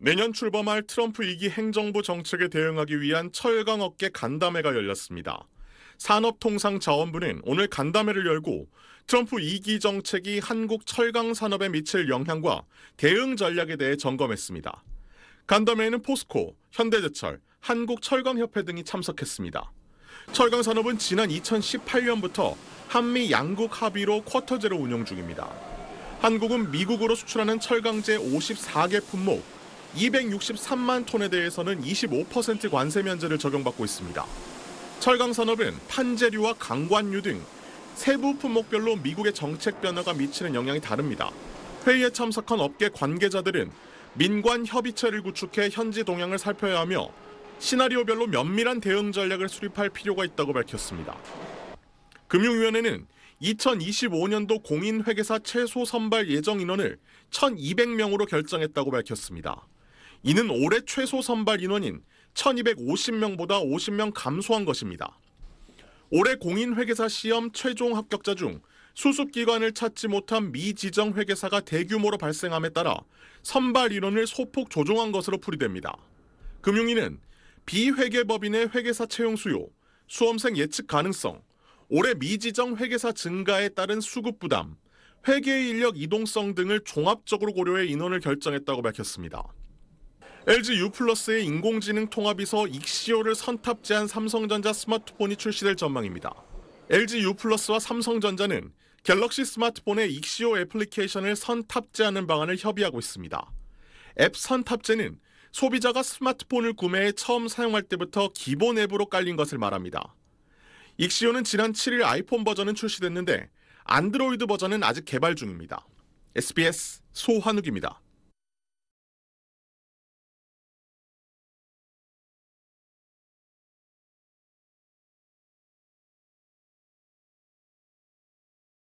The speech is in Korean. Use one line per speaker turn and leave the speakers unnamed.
내년 출범할 트럼프 2기 행정부 정책에 대응하기 위한 철강 업계 간담회가 열렸습니다. 산업통상자원부는 오늘 간담회를 열고 트럼프 2기 정책이 한국 철강 산업에 미칠 영향과 대응 전략에 대해 점검했습니다. 간담회에는 포스코, 현대제철, 한국철강협회 등이 참석했습니다. 철강 산업은 지난 2018년부터 한미 양국 합의로 쿼터제로 운영 중입니다. 한국은 미국으로 수출하는 철강제 54개 품목, 263만 톤에 대해서는 25% 관세 면제를 적용받고 있습니다. 철강 산업은 탄재류와 강관류 등 세부 품목별로 미국의 정책 변화가 미치는 영향이 다릅니다. 회의에 참석한 업계 관계자들은 민관 협의체를 구축해 현지 동향을 살펴야 하며 시나리오별로 면밀한 대응 전략을 수립할 필요가 있다고 밝혔습니다. 금융위원회는 2025년도 공인회계사 최소 선발 예정 인원을 1,200명으로 결정했다고 밝혔습니다. 이는 올해 최소 선발 인원인 1250명보다 50명 감소한 것입니다. 올해 공인회계사 시험 최종 합격자 중 수습기관을 찾지 못한 미지정 회계사가 대규모로 발생함에 따라 선발 인원을 소폭 조정한 것으로 풀이됩니다. 금융위는 비회계법인의 회계사 채용 수요, 수험생 예측 가능성, 올해 미지정 회계사 증가에 따른 수급 부담, 회계 인력 이동성 등을 종합적으로 고려해 인원을 결정했다고 밝혔습니다. LG U 플러스의 인공지능 통합이서 익시오를 선탑지한 삼성전자 스마트폰이 출시될 전망입니다. LG U 와 삼성전자는 갤럭시 스마트폰의 익시오 애플리케이션을 선탑재하는 방안을 협의하고 있습니다. 앱 선탑재는 소비자가 스마트폰을 구매해 처음 사용할 때부터 기본 앱으로 깔린 것을 말합니다. 익시오는 지난 7일 아이폰 버전은 출시됐는데 안드로이드 버전은 아직 개발 중입니다. SBS 소환욱입니다.